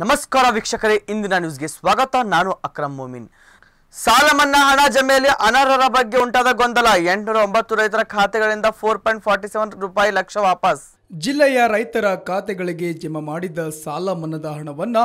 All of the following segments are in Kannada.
ನಮಸ್ಕಾರ ವೀಕ್ಷಕರೇ ಇಂದಿನ ನ್ಯೂಸ್ಗೆ ಸ್ವಾಗತ ನಾನು ಅಕ್ರಮ್ ಮೋಮಿನ್ ಸಾಲ ಮನ್ನಾ ಹಣ ಜಮೆಯಲ್ಲಿ ಅನರ್ಹರ ಬಗ್ಗೆ ಉಂಟಾದ ಗೊಂದಲ ಎಂಟುನೂರ ಒಂಬತ್ತು ರೈತರ ಖಾತೆಗಳಿಂದ ಫೋರ್ ಪಾಯಿಂಟ್ ಸೆವೆನ್ ರೂಪಾಯಿ ಲಕ್ಷ ವಾಪಸ್ ಜಿಲ್ಲೆಯ ರೈತರ ಖಾತೆಗಳಿಗೆ ಜಮಾ ಮಾಡಿದ್ದ ಸಾಲ ಮನ್ನಾದ ಹಣವನ್ನು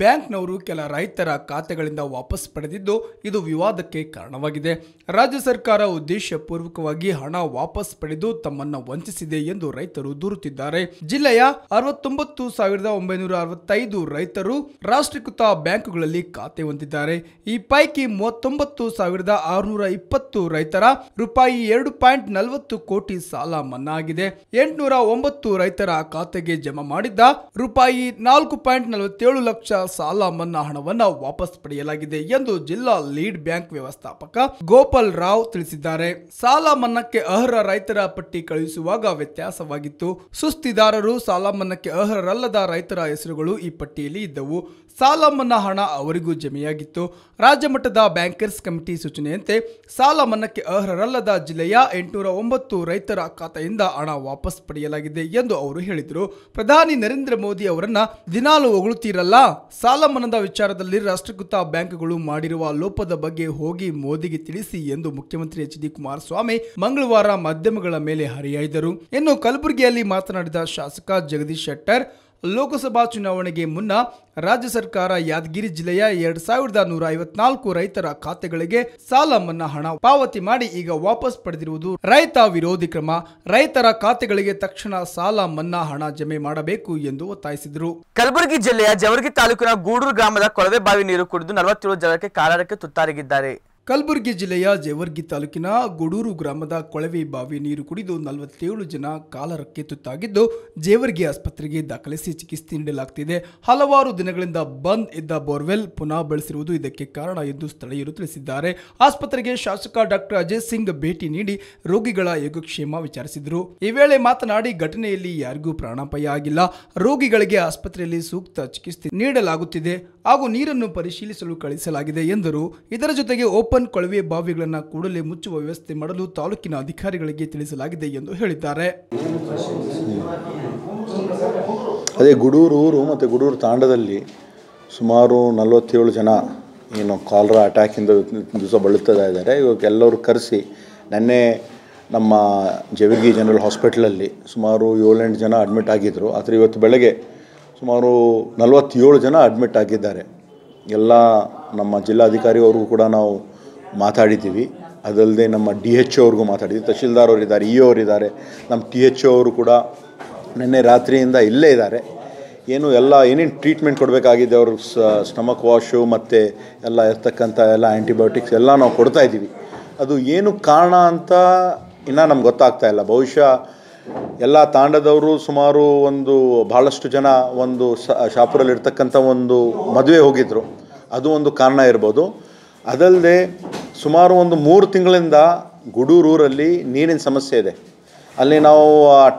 ಬ್ಯಾಂಕ್ನವರು ಕೆಲ ರೈತರ ಖಾತೆಗಳಿಂದ ವಾಪಸ್ ಪಡೆದಿದ್ದು ಇದು ವಿವಾದಕ್ಕೆ ಕಾರಣವಾಗಿದೆ ರಾಜ್ಯ ಸರ್ಕಾರ ಉದ್ದೇಶಪೂರ್ವಕವಾಗಿ ಹಣ ವಾಪಸ್ ಪಡೆದು ತಮ್ಮನ್ನು ವಂಚಿಸಿದೆ ಎಂದು ರೈತರು ದೂರುತ್ತಿದ್ದಾರೆ ಜಿಲ್ಲೆಯ ಅರವತ್ತೊಂಬತ್ತು ಸಾವಿರದ ಒಂಬೈನೂರ ಅರವತ್ತೈದು ರೈತರು ರಾಷ್ಟ್ರೀಕೃತ ಬ್ಯಾಂಕುಗಳಲ್ಲಿ ಖಾತೆ ಹೊಂದಿದ್ದಾರೆ ಈ ಪೈಕಿ ಮೂವತ್ತೊಂಬತ್ತು ಸಾವಿರದ ಆರುನೂರ ಇಪ್ಪತ್ತು ರೈತರ ರೂಪಾಯಿ ಎರಡು ಪಾಯಿಂಟ್ ನಲವತ್ತು ಕೋಟಿ ಸಾಲ ಮನ್ನಾ ಆಗಿದೆ ಎಂಟುನೂರ ಒಂಬತ್ತು ಮತ್ತು ರೈತರ ಖಾತೆಗೆ ಜಮಾ ಮಾಡಿದ್ದ ರೂಪಾಯಿ ನಾಲ್ಕು ಪಾಯಿಂಟ್ ನಲವತ್ತೇಳು ಲಕ್ಷ ಸಾಲ ಮನ್ನಾ ಹಣವನ್ನು ವಾಪಸ್ ಪಡೆಯಲಾಗಿದೆ ಎಂದು ಜಿಲ್ಲಾ ಲೀಡ್ ಬ್ಯಾಂಕ್ ವ್ಯವಸ್ಥಾಪಕ ಗೋಪಾಲ್ ರಾವ್ ತಿಳಿಸಿದ್ದಾರೆ ಸಾಲ ಮನ್ನಾಕ್ಕೆ ಅರ್ಹ ರೈತರ ಪಟ್ಟಿ ಕಳುಹಿಸುವಾಗ ವ್ಯತ್ಯಾಸವಾಗಿತ್ತು ಸುಸ್ತಿದಾರರು ಸಾಲ ಮನ್ನಾಕ್ಕೆ ಅರ್ಹರಲ್ಲದ ರೈತರ ಹೆಸರುಗಳು ಈ ಪಟ್ಟಿಯಲ್ಲಿ ಇದ್ದವು ಸಾಲ ಮನ್ನಾ ಹಣ ಅವರಿಗೂ ಜಮೆಯಾಗಿತ್ತು ರಾಜ್ಯ ಮಟ್ಟದ ಬ್ಯಾಂಕರ್ಸ್ ಕಮಿಟಿ ಸೂಚನೆಯಂತೆ ಸಾಲ ಮನ್ನಕ್ಕೆ ಅರ್ಹರಲ್ಲದ ಜಿಲ್ಲೆಯ ಎಂಟುನೂರ ಒಂಬತ್ತು ರೈತರ ಖಾತೆಯಿಂದ ಹಣ ವಾಪಸ್ ಪಡೆಯಲಾಗಿದೆ ಎಂದು ಅವರು ಹೇಳಿದರು ಪ್ರಧಾನಿ ನರೇಂದ್ರ ಮೋದಿ ಅವರನ್ನ ದಿನಾಲು ಹೊಗಳುತ್ತೀರಲ್ಲ ಸಾಲ ಮನ್ನದ ವಿಚಾರದಲ್ಲಿ ರಾಷ್ಟ್ರೀಕೃತ ಬ್ಯಾಂಕ್ಗಳು ಮಾಡಿರುವ ಲೋಪದ ಬಗ್ಗೆ ಹೋಗಿ ಮೋದಿಗೆ ತಿಳಿಸಿ ಎಂದು ಮುಖ್ಯಮಂತ್ರಿ ಎಚ್ ಡಿ ಕುಮಾರಸ್ವಾಮಿ ಮಂಗಳವಾರ ಮಾಧ್ಯಮಗಳ ಮೇಲೆ ಹರಿಯಾಯ್ದರು ಇನ್ನು ಕಲಬುರಗಿಯಲ್ಲಿ ಮಾತನಾಡಿದ ಶಾಸಕ ಜಗದೀಶ್ ಶೆಟ್ಟರ್ ಲೋಕಸಭಾ ಚುನಾವಣೆಗೆ ಮುನ್ನ ರಾಜ್ಯ ಸರ್ಕಾರ ಯಾದಗಿರಿ ಜಿಲ್ಲೆಯ ಎರಡ್ ಸಾವಿರದ ನೂರ ಐವತ್ನಾಲ್ಕು ರೈತರ ಖಾತೆಗಳಿಗೆ ಸಾಲ ಮನ್ನಾ ಹಣ ಪಾವತಿ ಮಾಡಿ ಈಗ ವಾಪಸ್ ಪಡೆದಿರುವುದು ರೈತ ವಿರೋಧಿ ಕ್ರಮ ರೈತರ ಖಾತೆಗಳಿಗೆ ತಕ್ಷಣ ಸಾಲ ಮನ್ನಾ ಹಣ ಜಮೆ ಮಾಡಬೇಕು ಎಂದು ಒತ್ತಾಯಿಸಿದರು ಕಲಬುರಗಿ ಜಿಲ್ಲೆಯ ಜವರ್ಗಿ ತಾಲೂಕಿನ ಗೂಡೂರು ಗ್ರಾಮದ ಕೊಳವೆ ಬಾವಿ ನೀರು ಕುಡಿದು ನಲವತ್ತೇಳು ಜನಕ್ಕೆ ಕಾಲರಕ್ಕೆ ತುತ್ತಾಗಿದ್ದಾರೆ ಕಲಬುರಗಿ ಜಿಲ್ಲೆಯ ಜೇವರ್ಗಿ ತಾಲೂಕಿನ ಗೊಡೂರು ಗ್ರಾಮದ ಕೊಳವೆ ಬಾವಿ ನೀರು ಕುಡಿದು ನಲವತ್ತೇಳು ಜನ ಕಾಲರಕ್ಕೆ ತುತ್ತಾಗಿದ್ದು ಜೇವರ್ಗಿ ಆಸ್ಪತ್ರೆಗೆ ದಾಖಲಿಸಿ ಚಿಕಿತ್ಸೆ ನೀಡಲಾಗುತ್ತಿದೆ ಹಲವಾರು ದಿನಗಳಿಂದ ಬಂದ್ ಇದ್ದ ಬೋರ್ವೆಲ್ ಪುನಃ ಬಳಸಿರುವುದು ಇದಕ್ಕೆ ಕಾರಣ ಎಂದು ಸ್ಥಳೀಯರು ತಿಳಿಸಿದ್ದಾರೆ ಆಸ್ಪತ್ರೆಗೆ ಶಾಸಕ ಡಾಕ್ಟರ್ ಅಜಯ್ ಸಿಂಗ್ ಭೇಟಿ ನೀಡಿ ರೋಗಿಗಳ ಯೋಗಕ್ಷೇಮ ವಿಚಾರಿಸಿದರು ಈ ವೇಳೆ ಮಾತನಾಡಿ ಘಟನೆಯಲ್ಲಿ ಯಾರಿಗೂ ಪ್ರಾಣಾಪಾಯ ಆಗಿಲ್ಲ ರೋಗಿಗಳಿಗೆ ಆಸ್ಪತ್ರೆಯಲ್ಲಿ ಸೂಕ್ತ ಚಿಕಿತ್ಸೆ ನೀಡಲಾಗುತ್ತಿದೆ ಹಾಗೂ ನೀರನ್ನು ಪರಿಶೀಲಿಸಲು ಕಳಿಸಲಾಗಿದೆ ಎಂದರು ಇದರ ಜೊತೆಗೆ ಓಪನ್ ಕೊಳವೆ ಬಾವಿಗಳನ್ನು ಕೂಡಲೇ ಮುಚ್ಚುವ ವ್ಯವಸ್ಥೆ ಮಾಡಲು ತಾಲೂಕಿನ ಅಧಿಕಾರಿಗಳಿಗೆ ತಿಳಿಸಲಾಗಿದೆ ಎಂದು ಹೇಳಿದ್ದಾರೆ ಅದೇ ಗುಡೂರು ಊರು ಮತ್ತು ಗುಡೂರು ತಾಂಡದಲ್ಲಿ ಸುಮಾರು ನಲವತ್ತೇಳು ಜನ ಏನು ಕಾಲರ ಅಟ್ಯಾಕಿಂದ ದಿವಸ ಬಳಲುತ್ತಾ ಇದ್ದಾರೆ ಇವಕ್ಕೆಲ್ಲರೂ ಕರೆಸಿ ನೆನ್ನೆ ನಮ್ಮ ಜವಿಗಿ ಜನರಲ್ ಹಾಸ್ಪಿಟ್ಲಲ್ಲಿ ಸುಮಾರು ಏಳೆಂಟು ಜನ ಅಡ್ಮಿಟ್ ಆಗಿದ್ದರು ಆದರೆ ಇವತ್ತು ಬೆಳಗ್ಗೆ ಸುಮಾರು ನಲವತ್ತೇಳು ಜನ ಅಡ್ಮಿಟ್ ಆಗಿದ್ದಾರೆ ಎಲ್ಲ ನಮ್ಮ ಜಿಲ್ಲಾಧಿಕಾರಿಯವ್ರಿಗೂ ಕೂಡ ನಾವು ಮಾತಾಡಿದ್ದೀವಿ ಅದಲ್ಲದೆ ನಮ್ಮ ಡಿ ಎಚ್ ಒ ಅವ್ರಿಗೂ ಮಾತಾಡಿದ್ದೀವಿ ತಹಶೀಲ್ದಾರ್ ಅವರಿದ್ದಾರೆ ಇ ಅವರಿದ್ದಾರೆ ನಮ್ಮ ಟಿ ಎಚ್ ಒ ಅವರು ಕೂಡ ನಿನ್ನೆ ರಾತ್ರಿಯಿಂದ ಇಲ್ಲೇ ಇದ್ದಾರೆ ಏನು ಎಲ್ಲ ಏನೇನು ಟ್ರೀಟ್ಮೆಂಟ್ ಕೊಡಬೇಕಾಗಿದೆ ಸ ಸ್ಟಮಕ್ ವಾಶು ಮತ್ತು ಎಲ್ಲ ಇರ್ತಕ್ಕಂಥ ಎಲ್ಲ ಆ್ಯಂಟಿಬಯೋಟಿಕ್ಸ್ ಎಲ್ಲ ನಾವು ಕೊಡ್ತಾಯಿದ್ದೀವಿ ಅದು ಏನು ಕಾರಣ ಅಂತ ಇನ್ನೂ ನಮ್ಗೆ ಗೊತ್ತಾಗ್ತಾ ಇಲ್ಲ ಬಹುಶಃ ಎಲ್ಲ ತಾಂಡದವರು ಸುಮಾರು ಒಂದು ಭಾಳಷ್ಟು ಜನ ಒಂದು ಶಾಪುರಲ್ಲಿ ಇರ್ತಕ್ಕಂಥ ಒಂದು ಮದುವೆ ಹೋಗಿದ್ದರು ಅದು ಒಂದು ಕಾರಣ ಇರ್ಬೋದು ಅದಲ್ಲದೆ ಸುಮಾರು ಒಂದು ಮೂರು ತಿಂಗಳಿಂದ ಗುಡೂರೂರಲ್ಲಿ ನೀರಿನ ಸಮಸ್ಯೆ ಇದೆ ಅಲ್ಲಿ ನಾವು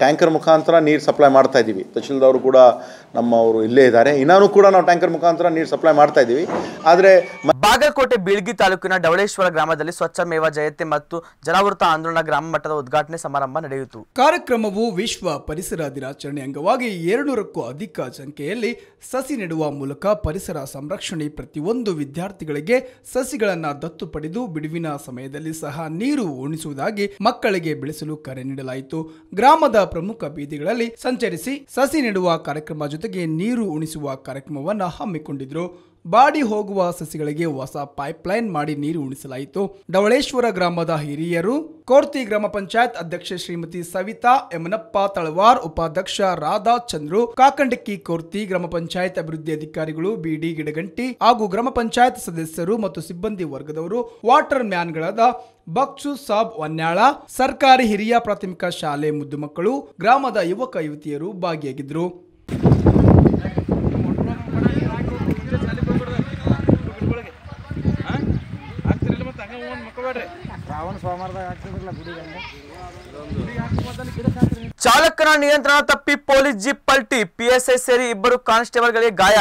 ಟ್ಯಾಂಕರ್ ಮುಖಾಂತರ ನೀರು ಸಪ್ಲೈ ಮಾಡ್ತಾ ಇದ್ದೀವಿ ತಹಶೀಲ್ದವರು ಕೂಡ ನಮ್ಮವರು ಇಲ್ಲೇ ಇದ್ದಾರೆ ಇನ್ನೂ ಕೂಡ ನಾವು ಟ್ಯಾಂಕರ್ ಮುಖಾಂತರ ನೀರು ಸಪ್ಲೈ ಮಾಡ್ತಾ ಇದ್ದೀವಿ ಆದರೆ ಬಾಗಲಕೋಟೆ ಬೀಳ್ಗಿ ತಾಲೂಕಿನ ಡವಳೇಶ್ವರ ಗ್ರಾಮದಲ್ಲಿ ಸ್ವಚ್ಛ ಮೇವ ಜಯತೆ ಮತ್ತು ಜಲಾವೃತ ಆಂದೋಲನ ಗ್ರಾಮ ಮಟ್ಟದ ಉದ್ಘಾಟನೆ ಸಮಾರಂಭ ನಡೆಯಿತು ಕಾರ್ಯಕ್ರಮವು ವಿಶ್ವ ಪರಿಸರ ದಿನಾಚರಣೆ ಅಂಗವಾಗಿ ಎರಡುನೂರಕ್ಕೂ ಅಧಿಕ ಸಂಖ್ಯೆಯಲ್ಲಿ ಸಸಿ ನೆಡುವ ಮೂಲಕ ಪರಿಸರ ಸಂರಕ್ಷಣೆ ಪ್ರತಿಯೊಂದು ವಿದ್ಯಾರ್ಥಿಗಳಿಗೆ ಸಸಿಗಳನ್ನು ದತ್ತು ಪಡೆದು ಬಿಡುವಿನ ಸಮಯದಲ್ಲಿ ಸಹ ನೀರು ಉಣಿಸುವುದಾಗಿ ಮಕ್ಕಳಿಗೆ ಬೆಳೆಸಲು ಕರೆ ನೀಡಲಾಯಿತು ಗ್ರಾಮದ ಪ್ರಮುಖ ಬೀದಿಗಳಲ್ಲಿ ಸಂಚರಿಸಿ ಸಸಿ ನೆಡುವ ಕಾರ್ಯಕ್ರಮ ಜೊತೆಗೆ ನೀರು ಉಣಿಸುವ ಕಾರ್ಯಕ್ರಮವನ್ನು ಹಮ್ಮಿಕೊಂಡಿದ್ರು ಬಾಡಿ ಹೋಗುವ ಸಸಿಗಳಿಗೆ ಹೊಸ ಪೈಪ್ಲೈನ್ ಮಾಡಿ ನೀರು ಉಣಿಸಲಾಯಿತು ಡವಳೇಶ್ವರ ಗ್ರಾಮದ ಹಿರಿಯರು ಕೋರ್ತಿ ಗ್ರಾಮ ಪಂಚಾಯತ್ ಅಧ್ಯಕ್ಷೆ ಶ್ರೀಮತಿ ಸವಿತಾ ಯಮನಪ್ಪ ತಳವಾರ್ ಉಪಾಧ್ಯಕ್ಷ ರಾಧಾ ಚಂದ್ರು ಕಾಕಂಡಕ್ಕಿ ಕೋರ್ತಿ ಗ್ರಾಮ ಪಂಚಾಯತ್ ಅಭಿವೃದ್ಧಿ ಅಧಿಕಾರಿಗಳು ಬಿಡಿ ಗಿಡಗಂಟಿ ಹಾಗೂ ಗ್ರಾಮ ಪಂಚಾಯತ್ ಸದಸ್ಯರು ಮತ್ತು ಸಿಬ್ಬಂದಿ ವರ್ಗದವರು ವಾಟರ್ ಮ್ಯಾನ್ಗಳಾದ ಬಕ್ಸು ಸಾಬ್ ವನ್ಯಾಳ ಸರ್ಕಾರಿ ಹಿರಿಯ ಪ್ರಾಥಮಿಕ ಶಾಲೆ ಮುದ್ದು ಮಕ್ಕಳು ಗ್ರಾಮದ ಯುವಕ ಯುವತಿಯರು ಭಾಗಿಯಾಗಿದ್ದರು ಚಾಲಕನ ನಿಯಂತ್ರಣ ತಪ್ಪಿ ಪೊಲೀಸ್ ಜೀಪ್ ಪಲ್ಟಿ ಪಿಎಸ್ಐ ಸೇರಿ ಇಬ್ಬರು ಗಳಿಗೆ ಗಾಯ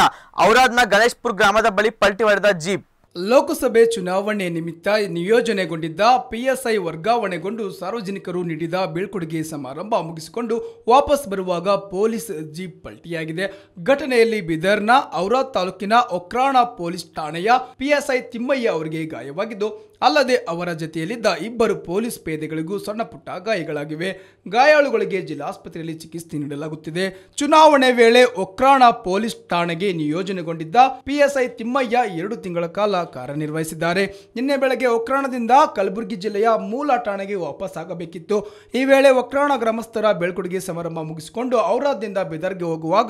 ಔರಾದ್ನ ಗಣೇಶ್ಪುರ್ ಗ್ರಾಮದ ಬಳಿ ಪಲ್ಟಿ ಹೊಡೆದ ಜೀಪ್ ಲೋಕಸಭೆ ಚುನಾವಣೆ ನಿಮಿತ್ತ ನಿಯೋಜನೆಗೊಂಡಿದ್ದ ಪಿಎಸ್ಐ ವರ್ಗಾವಣೆಗೊಂಡು ಸಾರ್ವಜನಿಕರು ನೀಡಿದ ಬೀಳ್ಕೊಡುಗೆ ಸಮಾರಂಭ ಮುಗಿಸಿಕೊಂಡು ವಾಪಸ್ ಬರುವಾಗ ಪೊಲೀಸ್ ಜೀಪ್ ಪಲ್ಟಿಯಾಗಿದೆ ಘಟನೆಯಲ್ಲಿ ಬಿದರ್ನ ಔರಾದ್ ತಾಲೂಕಿನ ಒಕ್ರಾಣ ಪೊಲೀಸ್ ಠಾಣೆಯ ಪಿಎಸ್ಐ ತಿಮ್ಮಯ್ಯ ಅವರಿಗೆ ಗಾಯವಾಗಿದ್ದು ಅಲ್ಲದೆ ಅವರ ಜತೆಯಲ್ಲಿದ್ದ ಇಬ್ಬರು ಪೊಲೀಸ್ ಪೇದೆಗಳಿಗೂ ಸಣ್ಣ ಪುಟ್ಟ ಗಾಯಗಳಾಗಿವೆ ಗಾಯಾಳುಗಳಿಗೆ ಜಿಲ್ಲಾಸ್ಪತ್ರೆಯಲ್ಲಿ ಚಿಕಿತ್ಸೆ ನೀಡಲಾಗುತ್ತಿದೆ ಚುನಾವಣೆ ವೇಳೆ ಒಕ್ರಾಣ ಪೊಲೀಸ್ ಠಾಣೆಗೆ ನಿಯೋಜನೆಗೊಂಡಿದ್ದ ಪಿಎಸ್ಐ ತಿಮ್ಮಯ್ಯ ಎರಡು ತಿಂಗಳ ಕಾಲ ಕಾರ್ಯನಿರ್ವಹಿಸಿದ್ದಾರೆ ನಿನ್ನೆ ಬೆಳಗ್ಗೆ ಒಕ್ರಾಣದಿಂದ ಕಲಬುರಗಿ ಜಿಲ್ಲೆಯ ಮೂಲ ಠಾಣೆಗೆ ವಾಪಸ್ ಆಗಬೇಕಿತ್ತು ಈ ವೇಳೆ ಒಕ್ರಾಣ ಗ್ರಾಮಸ್ಥರ ಬೆಳ್ಕೊಡುಗೆ ಸಮಾರಂಭ ಮುಗಿಸಿಕೊಂಡು ಔರಾದ್ದಿಂದ ಬೆದರ್ಗೆ ಹೋಗುವಾಗ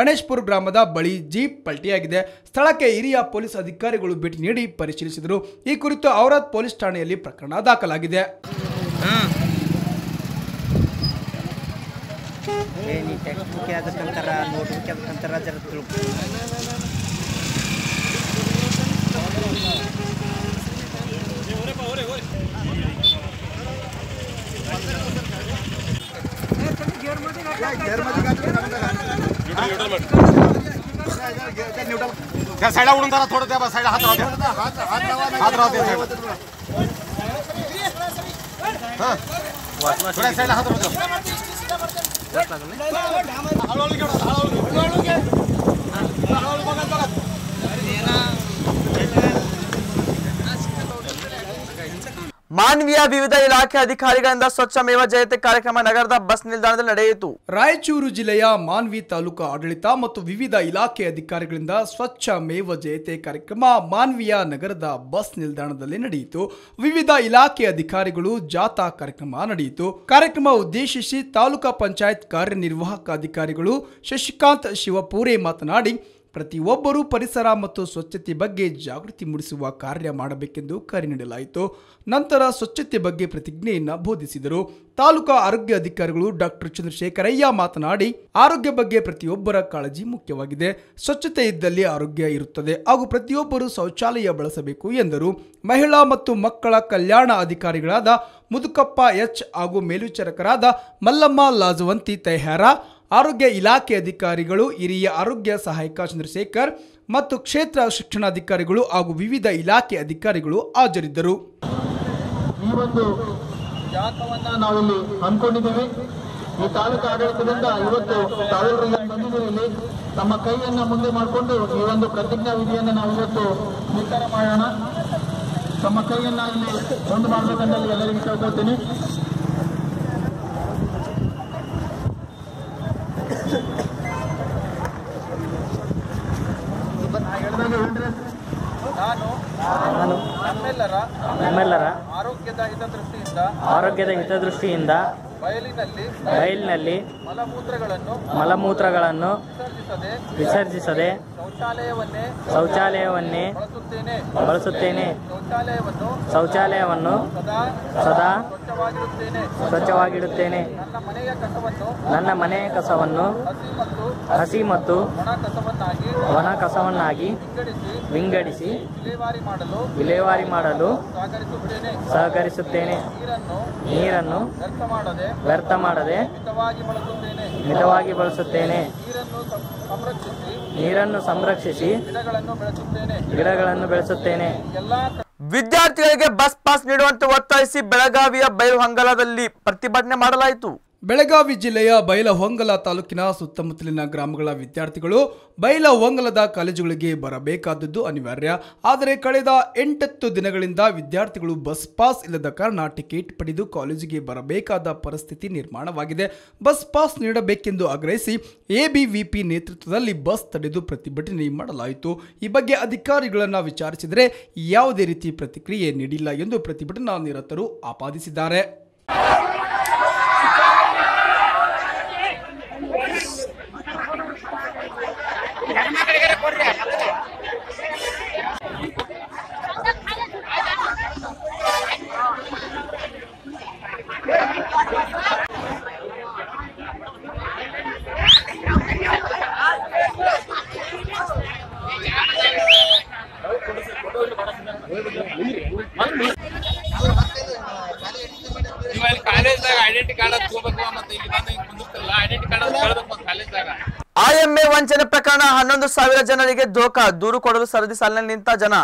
ಗಣೇಶ್ಪುರ್ ಗ್ರಾಮದ ಬಳಿ ಜೀಪ್ ಪಲ್ಟಿಯಾಗಿದೆ ಸ್ಥಳಕ್ಕೆ ಹಿರಿಯ ಪೊಲೀಸ್ ಅಧಿಕಾರಿಗಳು ಭೇಟಿ ನೀಡಿ ಪರಿಶೀಲಿಸಿದರು ಈ ಕುರಿತು ಅವರ ಪೊಲೀಸ್ ಠಾಣೆಯಲ್ಲಿ ಪ್ರಕರಣ ದಾಖಲಾಗಿದೆ ಮಾಡಿ त्या साईडला उडून जरा थोडं त्या साईडला हात राहते हात राहते हां थोड्या साईडला हात राहतो हळूहळू हळूहळू ಮಾನವೀಯ ವಿವಿಧ ಇಲಾಖೆ ಅಧಿಕಾರಿಗಳಿಂದ ಸ್ವಚ್ಛ ಮೇವ ಜಯತೆ ಕಾರ್ಯಕ್ರಮ ನಗರದ ಬಸ್ ನಿಲ್ದಾಣದಲ್ಲಿ ನಡೆಯಿತು ರಾಯಚೂರು ಜಿಲ್ಲೆಯ ಮಾನ್ವಿ ತಾಲೂಕು ಆಡಳಿತ ಮತ್ತು ವಿವಿಧ ಇಲಾಖೆ ಅಧಿಕಾರಿಗಳಿಂದ ಸ್ವಚ್ಛ ಮೇವ ಜಯತೆ ಕಾರ್ಯಕ್ರಮ ಮಾನ್ವಿಯ ನಗರದ ಬಸ್ ನಿಲ್ದಾಣದಲ್ಲಿ ನಡೆಯಿತು ವಿವಿಧ ಇಲಾಖೆ ಅಧಿಕಾರಿಗಳು ಜಾಥಾ ಕಾರ್ಯಕ್ರಮ ನಡೆಯಿತು ಕಾರ್ಯಕ್ರಮ ಉದ್ದೇಶಿಸಿ ತಾಲೂಕಾ ಪಂಚಾಯತ್ ಕಾರ್ಯನಿರ್ವಾಹಕ ಅಧಿಕಾರಿಗಳು ಶಶಿಕಾಂತ್ ಶಿವಪೂರೆ ಮಾತನಾಡಿ ಪ್ರತಿಯೊಬ್ಬರೂ ಪರಿಸರ ಮತ್ತು ಸ್ವಚ್ಛತೆ ಬಗ್ಗೆ ಜಾಗೃತಿ ಮೂಡಿಸುವ ಕಾರ್ಯ ಮಾಡಬೇಕೆಂದು ಕರೆ ನೀಡಲಾಯಿತು ನಂತರ ಸ್ವಚ್ಛತೆ ಬಗ್ಗೆ ಪ್ರತಿಜ್ಞೆಯನ್ನು ಬೋಧಿಸಿದರು ತಾಲೂಕಾ ಆರೋಗ್ಯ ಅಧಿಕಾರಿಗಳು ಡಾಕ್ಟರ್ ಚಂದ್ರಶೇಖರಯ್ಯ ಮಾತನಾಡಿ ಆರೋಗ್ಯ ಬಗ್ಗೆ ಪ್ರತಿಯೊಬ್ಬರ ಕಾಳಜಿ ಮುಖ್ಯವಾಗಿದೆ ಸ್ವಚ್ಛತೆ ಇದ್ದಲ್ಲಿ ಆರೋಗ್ಯ ಇರುತ್ತದೆ ಹಾಗೂ ಪ್ರತಿಯೊಬ್ಬರು ಶೌಚಾಲಯ ಬಳಸಬೇಕು ಎಂದರು ಮಹಿಳಾ ಮತ್ತು ಮಕ್ಕಳ ಕಲ್ಯಾಣ ಅಧಿಕಾರಿಗಳಾದ ಮುದುಕಪ್ಪ ಎಚ್ ಹಾಗೂ ಮೇಲ್ವಿಚಾರಕರಾದ ಮಲ್ಲಮ್ಮ ಲಾಜವಂತಿ ತೈಹಾರ ಆರೋಗ್ಯ ಇಲಾಖೆ ಅಧಿಕಾರಿಗಳು ಹಿರಿಯ ಆರೋಗ್ಯ ಸಹಾಯಕ ಚಂದ್ರಶೇಖರ್ ಮತ್ತು ಕ್ಷೇತ್ರ ಶಿಕ್ಷಣಾಧಿಕಾರಿಗಳು ಹಾಗೂ ವಿವಿಧ ಇಲಾಖೆ ಅಧಿಕಾರಿಗಳು ಹಾಜರಿದ್ದರು ಈ ಒಂದು ನಾವಿಲ್ಲಿ ಅನ್ಕೊಂಡಿದ್ದೀವಿ ಈ ತಾಲೂಕು ಆಡಳಿತದಿಂದ ಇವತ್ತು ಇಲ್ಲಿ ತಮ್ಮ ಕೈಯನ್ನ ಮುಂದೆ ಮಾಡಿಕೊಂಡು ಈ ಒಂದು ಪ್ರತಿಜ್ಞಾ ವಿಧಿಯನ್ನು ನಾವು ಇವತ್ತು ನಿರ್ಧಾರ ಮಾಡೋಣ ತಮ್ಮ ಕೈಯನ್ನ ಇಲ್ಲಿ ಒಂದು ಮಾಡಬೇಕಂತ ಎಲ್ಲರಿಗೂ ಕೇಳ್ಕೊಳ್ತೀನಿ ನಾನು ನಮ್ಮೆಲ್ಲರ ನಮ್ಮೆಲ್ಲರ ಆರೋಗ್ಯದ ಹಿತದೃಷ್ಟಿಯಿಂದ ಆರೋಗ್ಯದ ಹಿತದೃಷ್ಟಿಯಿಂದ ಬಯಲಿನಲ್ಲಿ ಬಯಲಿನಲ್ಲಿ ಮಲಮೂತ್ರಗಳನ್ನು ಮಲಮೂತ್ರಗಳನ್ನು ವಿಸರ್ಜಿಸದೆ ಶೌಚಾಲಯವನ್ನೇ ಶೌಚಾಲಯವನ್ನೇ ಬಳಸುತ್ತೇನೆ ಶೌಚಾಲಯವನ್ನು ಶೌಚಾಲಯವನ್ನು ಸದಾ ಸ್ವಚ್ಛವಾಗಿಡುತ್ತೇನೆ ನನ್ನ ಮನೆಯ ಕಸವನ್ನು ಹಸಿ ಮತ್ತು ಒಣ ಕಸವನ್ನಾಗಿ ವಿಂಗಡಿಸಿ ವಿಲೇವಾರಿ ಮಾಡಲು ಸಹಕರಿಸುತ್ತೇನೆ ನೀರನ್ನು ವ್ಯರ್ಥ ಮಾಡದೆ ಮಿತವಾಗಿ ಬಳಸುತ್ತೇನೆ ನೀರನ್ನು ಸಂರಕ್ಷಿಸಿ ಗಿಡಗಳನ್ನು ಬೆಳೆಸುತ್ತೇನೆ ವಿದ್ಯಾರ್ಥಿಗಳಿಗೆ ಬಸ್ ಪಾಸ್ ನೀಡುವಂತೆ ಒತ್ತಾಯಿಸಿ ಬೆಳಗಾವಿಯ ಹಂಗಲದಲ್ಲಿ ಪ್ರತಿಭಟನೆ ಮಾಡಲಾಯಿತು ಬೆಳಗಾವಿ ಜಿಲ್ಲೆಯ ಬೈಲಹೊಂಗಲ ತಾಲೂಕಿನ ಸುತ್ತಮುತ್ತಲಿನ ಗ್ರಾಮಗಳ ವಿದ್ಯಾರ್ಥಿಗಳು ಬೈಲಹೊಂಗಲದ ಕಾಲೇಜುಗಳಿಗೆ ಬರಬೇಕಾದದ್ದು ಅನಿವಾರ್ಯ ಆದರೆ ಕಳೆದ ಎಂಟತ್ತು ದಿನಗಳಿಂದ ವಿದ್ಯಾರ್ಥಿಗಳು ಬಸ್ ಪಾಸ್ ಇಲ್ಲದ ಕಾರಣ ಟಿಕೆಟ್ ಪಡೆದು ಕಾಲೇಜಿಗೆ ಬರಬೇಕಾದ ಪರಿಸ್ಥಿತಿ ನಿರ್ಮಾಣವಾಗಿದೆ ಬಸ್ ಪಾಸ್ ನೀಡಬೇಕೆಂದು ಆಗ್ರಹಿಸಿ ಎಬಿವಿಪಿ ನೇತೃತ್ವದಲ್ಲಿ ಬಸ್ ತಡೆದು ಪ್ರತಿಭಟನೆ ಮಾಡಲಾಯಿತು ಈ ಬಗ್ಗೆ ಅಧಿಕಾರಿಗಳನ್ನು ವಿಚಾರಿಸಿದರೆ ಯಾವುದೇ ರೀತಿ ಪ್ರತಿಕ್ರಿಯೆ ನೀಡಿಲ್ಲ ಎಂದು ಪ್ರತಿಭಟನಾ ನಿರತರು ಆಪಾದಿಸಿದ್ದಾರೆ ಜನರಿಗೆ ದೋಖ ದೂರು ಕೊಡಲು ಸರದಿ ಸಾಲಿನಲ್ಲಿ ನಿಂತ ಜನ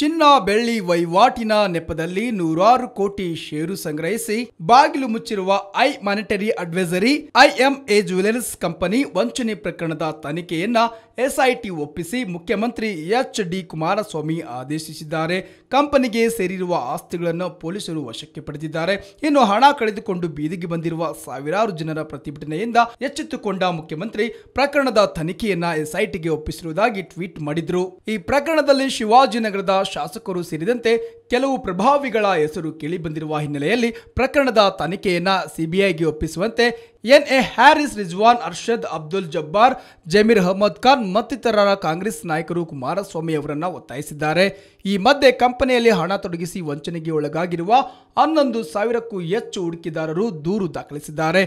ಚಿನ್ನ ಬೆಳ್ಳಿ ವಹಿವಾಟಿನ ನೆಪದಲ್ಲಿ ನೂರಾರು ಕೋಟಿ ಷೇರು ಸಂಗ್ರಹಿಸಿ ಬಾಗಿಲು ಮುಚ್ಚಿರುವ I monetary advisory IMA jewellers company ವಂಚನೆ ಪ್ರಕರಣದ ತನಿಖೆಯನ್ನ ಎಸ್ಐಟಿ ಒಪ್ಪಿಸಿ ಮುಖ್ಯಮಂತ್ರಿ ಎಚ್ ಡಿ ಕುಮಾರಸ್ವಾಮಿ ಆದೇಶಿಸಿದ್ದಾರೆ ಕಂಪನಿಗೆ ಸೇರಿರುವ ಆಸ್ತಿಗಳನ್ನು ಪೊಲೀಸರು ವಶಕ್ಕೆ ಪಡೆದಿದ್ದಾರೆ ಇನ್ನು ಹಣ ಕಳೆದುಕೊಂಡು ಬೀದಿಗೆ ಬಂದಿರುವ ಸಾವಿರಾರು ಜನರ ಪ್ರತಿಭಟನೆಯಿಂದ ಎಚ್ಚೆತ್ತುಕೊಂಡ ಮುಖ್ಯಮಂತ್ರಿ ಪ್ರಕರಣದ ತನಿಖೆಯನ್ನ ಎಸ್ಐಟಿಗೆ ಒಪ್ಪಿಸಿರುವುದಾಗಿ ಟ್ವೀಟ್ ಮಾಡಿದ್ರು ಈ ಪ್ರಕರಣದಲ್ಲಿ ಶಿವಾಜಿನಗರದ ಶಾಸಕರು ಸೇರಿದಂತೆ ಕೆಲವು ಪ್ರಭಾವಿಗಳ ಹೆಸರು ಕೇಳಿಬಂದಿರುವ ಹಿನ್ನೆಲೆಯಲ್ಲಿ ಪ್ರಕರಣದ ತನಿಖೆಯನ್ನು ಸಿಬಿಐಗೆ ಒಪ್ಪಿಸುವಂತೆ ಎನ್ ಎ ಹ್ಯಾರಿಸ್ ರಿಜ್ವಾನ್ ಅರ್ಷದ್ ಅಬ್ದುಲ್ ಜಬ್ಬಾರ್ ಜಮೀರ್ ಅಹಮದ್ ಖಾನ್ ಮತ್ತಿತರರ ಕಾಂಗ್ರೆಸ್ ನಾಯಕರು ಕುಮಾರಸ್ವಾಮಿ ಅವರನ್ನು ಒತ್ತಾಯಿಸಿದ್ದಾರೆ ಈ ಮಧ್ಯೆ ಕಂಪನಿಯಲ್ಲಿ ಹಣ ತೊಡಗಿಸಿ ವಂಚನೆಗೆ ಒಳಗಾಗಿರುವ ಹನ್ನೊಂದು ಸಾವಿರಕ್ಕೂ ಹೆಚ್ಚು ಹೂಡಿಕೆದಾರರು ದೂರು ದಾಖಲಿಸಿದ್ದಾರೆ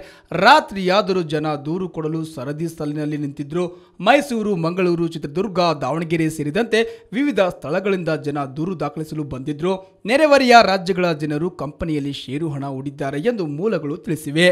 ರಾತ್ರಿಯಾದರೂ ಜನ ದೂರು ಕೊಡಲು ಸರದಿ ಸಾಲಿನಲ್ಲಿ ನಿಂತಿದ್ರು ಮೈಸೂರು ಮಂಗಳೂರು ಚಿತ್ರದುರ್ಗ ದಾವಣಗೆರೆ ಸೇರಿದಂತೆ ವಿವಿಧ ಸ್ಥಳಗಳಿಂದ ಜನ ದೂರು ದಾಖಲಿಸಲು ಬಂದಿದ್ರು ನೆರೆವರಿಯ ರಾಜ್ಯಗಳ ಜನರು ಕಂಪನಿಯಲ್ಲಿ ಷೇರು ಹಣ ಹೂಡಿದ್ದಾರೆ ಎಂದು ಮೂಲಗಳು ತಿಳಿಸಿವೆ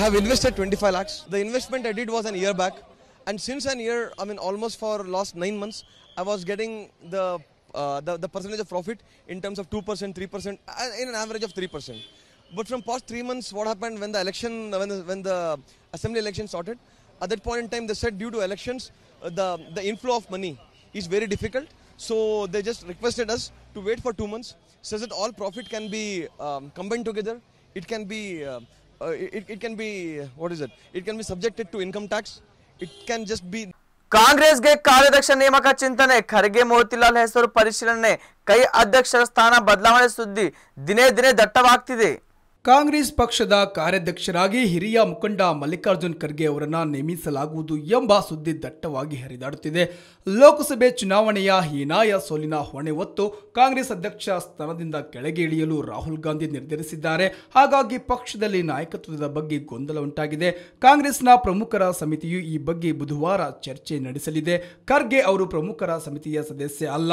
I have invested 25 lakhs. The investment I did was an year back, and since an year, I mean almost for last nine months, I was getting the uh, the, the percentage of profit in terms of 2%, 3%, in an average of 3%. But from past three months, what happened when the election, when the, when the assembly election started, at that point in time, they said due to elections, uh, the, the inflow of money is very difficult. So they just requested us to wait for two months, so that all profit can be um, combined together. It can be uh, Uh, it, it can be, what is it? It can be subjected to income tax. It can just be ಕಾಂಗ್ರೆಸ್ಗೆ ಕಾರ್ಯಾಧ್ಯಕ್ಷ ನೇಮಕ ಚಿಂತನೆ ಖರ್ಗೆ ಮೋತಿಲಾಲ್ ಹೆಸರು ಪರಿಶೀಲನೆ ಕೈ ಅಧ್ಯಕ್ಷರ ಸ್ಥಾನ ಬದಲಾವಣೆ ಸುದ್ದಿ ದಿನೇ ದಿನೇ ದಟ್ಟವಾಗ್ತಿದೆ ಕಾಂಗ್ರೆಸ್ ಪಕ್ಷದ ಕಾರ್ಯಾಧ್ಯಕ್ಷರಾಗಿ ಹಿರಿಯ ಮುಖಂಡ ಮಲ್ಲಿಕಾರ್ಜುನ್ ಖರ್ಗೆ ಅವರನ್ನು ನೇಮಿಸಲಾಗುವುದು ಎಂಬ ಸುದ್ದಿ ದಟ್ಟವಾಗಿ ಹರಿದಾಡುತ್ತಿದೆ ಲೋಕಸಭೆ ಚುನಾವಣೆಯ ಹೀನಾಯ ಸೋಲಿನ ಹೊಣೆ ಹೊತ್ತು ಕಾಂಗ್ರೆಸ್ ಅಧ್ಯಕ್ಷ ಸ್ಥಾನದಿಂದ ಕೆಳಗೆ ಇಳಿಯಲು ರಾಹುಲ್ ಗಾಂಧಿ ನಿರ್ಧರಿಸಿದ್ದಾರೆ ಹಾಗಾಗಿ ಪಕ್ಷದಲ್ಲಿ ನಾಯಕತ್ವದ ಬಗ್ಗೆ ಗೊಂದಲ ಉಂಟಾಗಿದೆ ಕಾಂಗ್ರೆಸ್ನ ಪ್ರಮುಖರ ಸಮಿತಿಯು ಈ ಬಗ್ಗೆ ಬುಧವಾರ ಚರ್ಚೆ ನಡೆಸಲಿದೆ ಖರ್ಗೆ ಅವರು ಪ್ರಮುಖರ ಸಮಿತಿಯ ಸದಸ್ಯ ಅಲ್ಲ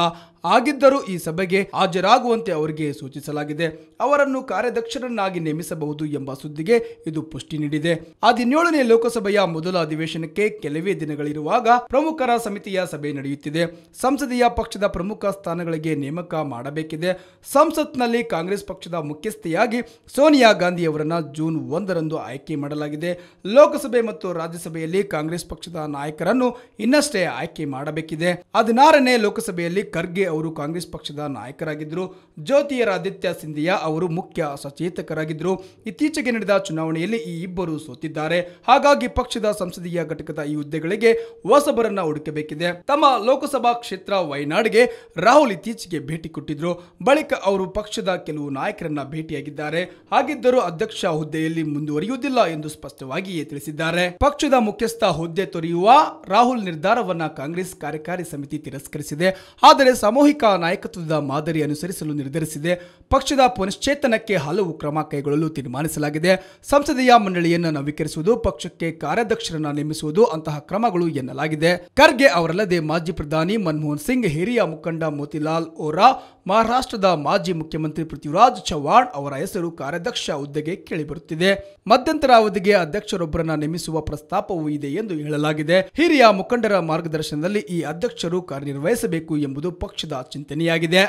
ಆಗಿದ್ದರೂ ಈ ಸಭೆಗೆ ಹಾಜರಾಗುವಂತೆ ಅವರಿಗೆ ಸೂಚಿಸಲಾಗಿದೆ ಅವರನ್ನು ಕಾರ್ಯಾಧ್ಯಕ್ಷರನ್ನಾಗಿ ಸಚಿವರಾಗಿ ನೇಮಿಸಬಹುದು ಎಂಬ ಸುದ್ದಿಗೆ ಇದು ಪುಷ್ಟಿ ನೀಡಿದೆ ಹದಿನೇಳನೇ ಲೋಕಸಭೆಯ ಮೊದಲ ಅಧಿವೇಶನಕ್ಕೆ ಕೆಲವೇ ದಿನಗಳಿರುವಾಗ ಪ್ರಮುಖರ ಸಮಿತಿಯ ಸಭೆ ನಡೆಯುತ್ತಿದೆ ಸಂಸದೀಯ ಪಕ್ಷದ ಪ್ರಮುಖ ಸ್ಥಾನಗಳಿಗೆ ನೇಮಕ ಮಾಡಬೇಕಿದೆ ಸಂಸತ್ನಲ್ಲಿ ಕಾಂಗ್ರೆಸ್ ಪಕ್ಷದ ಮುಖ್ಯಸ್ಥೆಯಾಗಿ ಸೋನಿಯಾ ಗಾಂಧಿ ಅವರನ್ನು ಜೂನ್ ಒಂದರಂದು ಆಯ್ಕೆ ಮಾಡಲಾಗಿದೆ ಲೋಕಸಭೆ ಮತ್ತು ರಾಜ್ಯಸಭೆಯಲ್ಲಿ ಕಾಂಗ್ರೆಸ್ ಪಕ್ಷದ ನಾಯಕರನ್ನು ಇನ್ನಷ್ಟೇ ಆಯ್ಕೆ ಮಾಡಬೇಕಿದೆ ಹದಿನಾರನೇ ಲೋಕಸಭೆಯಲ್ಲಿ ಖರ್ಗೆ ಅವರು ಕಾಂಗ್ರೆಸ್ ಪಕ್ಷದ ನಾಯಕರಾಗಿದ್ದರು ಜ್ಯೋತಿಯರಾದಿತ್ಯ ಸಿಂಧಿಯಾ ಅವರು ಮುಖ್ಯ ಸಚೇತಕರಾಗಿ ನಾಯಕರಾಗಿದ್ದರು ಇತ್ತೀಚೆಗೆ ನಡೆದ ಚುನಾವಣೆಯಲ್ಲಿ ಈ ಇಬ್ಬರು ಸೋತಿದ್ದಾರೆ ಹಾಗಾಗಿ ಪಕ್ಷದ ಸಂಸದೀಯ ಘಟಕದ ಈ ಹುದ್ದೆಗಳಿಗೆ ಹೊಸಬರನ್ನ ಹುಡುಕಬೇಕಿದೆ ತಮ್ಮ ಲೋಕಸಭಾ ಕ್ಷೇತ್ರ ವಯನಾಡ್ಗೆ ರಾಹುಲ್ ಇತ್ತೀಚೆಗೆ ಭೇಟಿ ಕೊಟ್ಟಿದ್ರು ಬಳಿಕ ಅವರು ಪಕ್ಷದ ಕೆಲವು ನಾಯಕರನ್ನ ಭೇಟಿಯಾಗಿದ್ದಾರೆ ಹಾಗಿದ್ದರೂ ಅಧ್ಯಕ್ಷ ಹುದ್ದೆಯಲ್ಲಿ ಮುಂದುವರಿಯುವುದಿಲ್ಲ ಎಂದು ಸ್ಪಷ್ಟವಾಗಿಯೇ ತಿಳಿಸಿದ್ದಾರೆ ಪಕ್ಷದ ಮುಖ್ಯಸ್ಥ ಹುದ್ದೆ ತೊರೆಯುವ ರಾಹುಲ್ ನಿರ್ಧಾರವನ್ನ ಕಾಂಗ್ರೆಸ್ ಕಾರ್ಯಕಾರಿ ಸಮಿತಿ ತಿರಸ್ಕರಿಸಿದೆ ಆದರೆ ಸಾಮೂಹಿಕ ನಾಯಕತ್ವದ ಮಾದರಿ ಅನುಸರಿಸಲು ನಿರ್ಧರಿಸಿದೆ ಪಕ್ಷದ ಪುನಶ್ಚೇತನಕ್ಕೆ ಹಲವು ಕ್ರಮ ಕೈಗೊಳ್ಳಲು ತೀರ್ಮಾನಿಸಲಾಗಿದೆ ಸಂಸದೀಯ ಮಂಡಳಿಯನ್ನು ನವೀಕರಿಸುವುದು ಪಕ್ಷಕ್ಕೆ ಕಾರ್ಯಾಧ್ಯಕ್ಷರನ್ನ ನೇಮಿಸುವುದು ಅಂತಹ ಕ್ರಮಗಳು ಎನ್ನಲಾಗಿದೆ ಖರ್ಗೆ ಅವರಲ್ಲದೆ ಮಾಜಿ ಪ್ರಧಾನಿ ಮನಮೋಹನ್ ಸಿಂಗ್ ಹಿರಿಯ ಮುಖಂಡ ಮೋತಿಲಾಲ್ ಓರಾ ಮಹಾರಾಷ್ಟ್ರದ ಮಾಜಿ ಮುಖ್ಯಮಂತ್ರಿ ಪೃಥ್ವಿರಾಜ್ ಚವ್ಹಾಣ್ ಅವರ ಹೆಸರು ಕಾರ್ಯಾಧ್ಯಕ್ಷ ಹುದ್ದೆಗೆ ಕೇಳಿಬರುತ್ತಿದೆ ಮಧ್ಯಂತರ ಅವಧಿಗೆ ಅಧ್ಯಕ್ಷರೊಬ್ಬರನ್ನ ನೇಮಿಸುವ ಪ್ರಸ್ತಾಪವೂ ಇದೆ ಎಂದು ಹೇಳಲಾಗಿದೆ ಹಿರಿಯ ಮುಖಂಡರ ಮಾರ್ಗದರ್ಶನದಲ್ಲಿ ಈ ಅಧ್ಯಕ್ಷರು ಕಾರ್ಯನಿರ್ವಹಿಸಬೇಕು ಎಂಬುದು ಪಕ್ಷದ ಚಿಂತನೆಯಾಗಿದೆ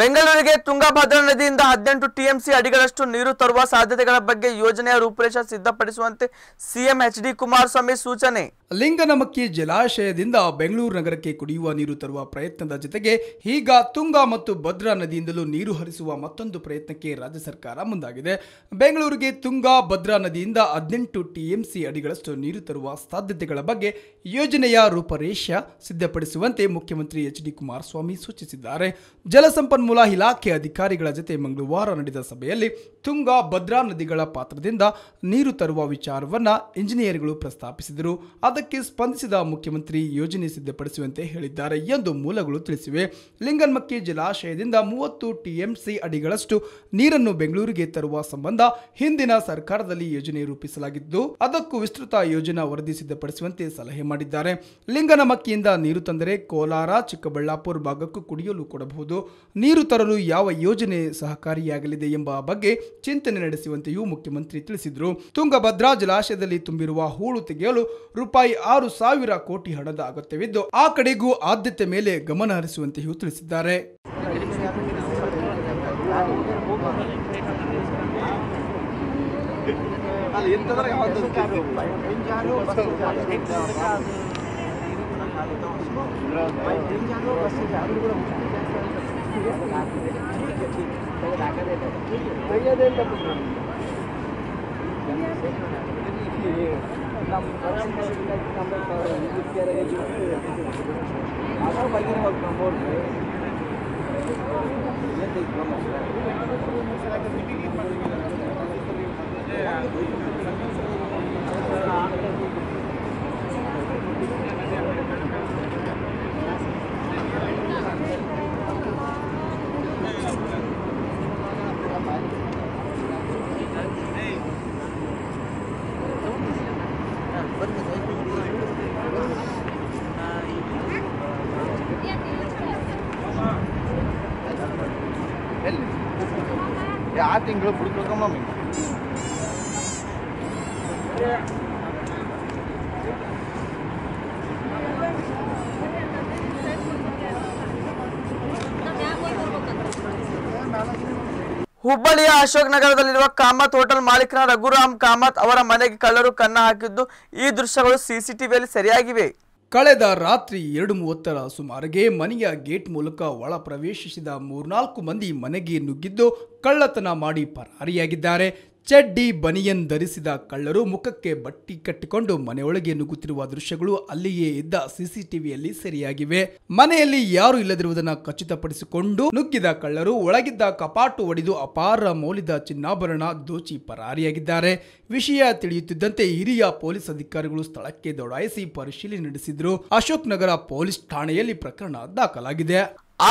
ಬೆಂಗಳೂರಿಗೆ ತುಂಗಭದ್ರಾ ನದಿಯಿಂದ ಹದಿನೆಂಟು ಟಿಎಂಸಿ ಅಡಿಗಳಷ್ಟು ನೀರು ತರುವ ಸಾಧ್ಯತೆಗಳ ಬಗ್ಗೆ ಯೋಜನೆಯ ರೂಪರೇಷ ಸಿದ್ಧಪಡಿಸುವಂತೆ ಸಿಎಂ ಎಚ್ ಡಿ ಕುಮಾರಸ್ವಾಮಿ ಸೂಚನೆ ಲಿಂಗನಮಕ್ಕಿ ಜಲಾಶಯದಿಂದ ಬೆಂಗಳೂರು ನಗರಕ್ಕೆ ಕುಡಿಯುವ ನೀರು ತರುವ ಪ್ರಯತ್ನದ ಜೊತೆಗೆ ಈಗ ತುಂಗಾ ಮತ್ತು ಭದ್ರಾ ನದಿಯಿಂದಲೂ ನೀರು ಹರಿಸುವ ಮತ್ತೊಂದು ಪ್ರಯತ್ನಕ್ಕೆ ರಾಜ್ಯ ಸರ್ಕಾರ ಮುಂದಾಗಿದೆ ಬೆಂಗಳೂರಿಗೆ ತುಂಗಾ ಭದ್ರಾ ನದಿಯಿಂದ ಹದಿನೆಂಟು ಟಿಎಂಸಿ ಅಡಿಗಳಷ್ಟು ನೀರು ತರುವ ಸಾಧ್ಯತೆಗಳ ಬಗ್ಗೆ ಯೋಜನೆಯ ರೂಪರೇಷ ಸಿದ್ಧಪಡಿಸುವಂತೆ ಮುಖ್ಯಮಂತ್ರಿ ಎಚ್ ಡಿ ಕುಮಾರಸ್ವಾಮಿ ಸೂಚಿಸಿದ್ದಾರೆ ಜಲಸಂಪನ್ಮೂಲ ಇಲಾಖೆ ಅಧಿಕಾರಿಗಳ ಜತೆ ಮಂಗಳವಾರ ನಡೆದ ಸಭೆಯಲ್ಲಿ ತುಂಗಾ ಭದ್ರಾ ನದಿಗಳ ಪಾತ್ರದಿಂದ ನೀರು ತರುವ ವಿಚಾರವನ್ನು ಇಂಜಿನಿಯರ್ಗಳು ಪ್ರಸ್ತಾಪಿಸಿದರು ಅದಕ್ಕೆ ಸ್ಪಂದಿಸಿದ ಮುಖ್ಯಮಂತ್ರಿ ಯೋಜನೆ ಸಿದ್ಧಪಡಿಸುವಂತೆ ಹೇಳಿದ್ದಾರೆ ಎಂದು ಮೂಲಗಳು ತಿಳಿಸಿವೆ ಲಿಂಗನ್ಮಕ್ಕಿ ಜಲಾಶಯದಿಂದ ಮೂವತ್ತು ಟಿಎಂಸಿ ಅಡಿಗಳಷ್ಟು ನೀರನ್ನು ಬೆಂಗಳೂರಿಗೆ ತರುವ ಸಂಬಂಧ ಹಿಂದಿನ ಸರ್ಕಾರದಲ್ಲಿ ಯೋಜನೆ ರೂಪಿಸಲಾಗಿದ್ದು ಅದಕ್ಕೂ ವಿಸ್ತೃತ ಯೋಜನಾ ವರದಿ ಸಿದ್ಧಪಡಿಸುವಂತೆ ಸಲಹೆ ಮಾಡಿದ್ದಾರೆ ಲಿಂಗನಮಕ್ಕಿಯಿಂದ ನೀರು ತಂದರೆ ಕೋಲಾರ ಚಿಕ್ಕಬಳ್ಳಾಪುರ ಭಾಗಕ್ಕೂ ಕುಡಿಯಲು ಕೊಡಬಹುದು ನೀರು ತರಲು ಯಾವ ಯೋಜನೆ ಸಹಕಾರಿಯಾಗಲಿದೆ ಎಂಬ ಬಗ್ಗೆ ಚಿಂತನೆ ನಡೆಸುವಂತೆಯೂ ಮುಖ್ಯಮಂತ್ರಿ ತಿಳಿಸಿದರು ತುಂಗಭದ್ರಾ ಜಲಾಶಯದಲ್ಲಿ ತುಂಬಿರುವ ಹೂಳು ತೆಗೆಯಲು ರೂಪಾಯಿ ಆರು ಸಾವಿರ ಕೋಟಿ ಹಣದ ಅಗತ್ಯವಿದ್ದು ಆ ಕಡೆಗೂ ಆದ್ಯತೆ ಮೇಲೆ ಗಮನ ಹರಿಸುವಂತೆಯೂ ತಿಳಿಸಿದ್ದಾರೆ ಅಲ್ಲಿ ಎಂತಂದ್ರೆ ಯಾವತ್ತು ನಮ್ಮ ಬೈಕಿನ ಹೋಗ್ತಾ ಬೋರ್ಡ್ Thank you. ತಿಂಗಳು ಅಶೋಕ್ ನಗರದಲ್ಲಿರುವ ಹುಬ್ಬಳ್ಳಿಯ ಅಶೋಕನಗರದಲ್ಲಿರುವ ಕಾಮತ್ ಹೋಟೆಲ್ ಮಾಲೀಕನ ರಘುರಾಮ್ ಕಾಮತ್ ಅವರ ಮನೆಗೆ ಕಳ್ಳರು ಕನ್ನ ಹಾಕಿದ್ದು ಈ ದೃಶ್ಯಗಳು ಸಿಸಿಟಿವಿಯಲ್ಲಿ ಸರಿಯಾಗಿವೆ ಕಳೆದ ರಾತ್ರಿ ಎರಡು ಮೂವತ್ತರ ಸುಮಾರಿಗೆ ಮನೆಯ ಗೇಟ್ ಮೂಲಕ ಒಳ ಪ್ರವೇಶಿಸಿದ ಮೂರ್ನಾಲ್ಕು ಮಂದಿ ಮನೆಗೆ ನುಗ್ಗಿದ್ದು ಕಳ್ಳತನ ಮಾಡಿ ಪರಾರಿಯಾಗಿದ್ದಾರೆ ಚಡ್ಡಿ ಬನಿಯನ್ ಧರಿಸಿದ ಕಳ್ಳರು ಮುಖಕ್ಕೆ ಬಟ್ಟಿ ಕಟ್ಟಿಕೊಂಡು ಮನೆಯೊಳಗೆ ನುಗ್ಗುತ್ತಿರುವ ದೃಶ್ಯಗಳು ಅಲ್ಲಿಯೇ ಇದ್ದ ಸಿಸಿಟಿವಿಯಲ್ಲಿ ಸೆರೆಯಾಗಿವೆ ಮನೆಯಲ್ಲಿ ಯಾರು ಇಲ್ಲದಿರುವುದನ್ನು ಖಚಿತಪಡಿಸಿಕೊಂಡು ನುಗ್ಗಿದ ಕಳ್ಳರು ಒಳಗಿದ್ದ ಕಪಾಟು ಒಡೆದು ಅಪಾರ ಮೌಲ್ಯದ ಚಿನ್ನಾಭರಣ ದೋಚಿ ಪರಾರಿಯಾಗಿದ್ದಾರೆ ವಿಷಯ ತಿಳಿಯುತ್ತಿದ್ದಂತೆ ಹಿರಿಯ ಪೊಲೀಸ್ ಅಧಿಕಾರಿಗಳು ಸ್ಥಳಕ್ಕೆ ದೌಡಾಯಿಸಿ ಪರಿಶೀಲನೆ ನಡೆಸಿದ್ರು ಅಶೋಕ್ ನಗರ ಪೊಲೀಸ್ ಠಾಣೆಯಲ್ಲಿ ಪ್ರಕರಣ ದಾಖಲಾಗಿದೆ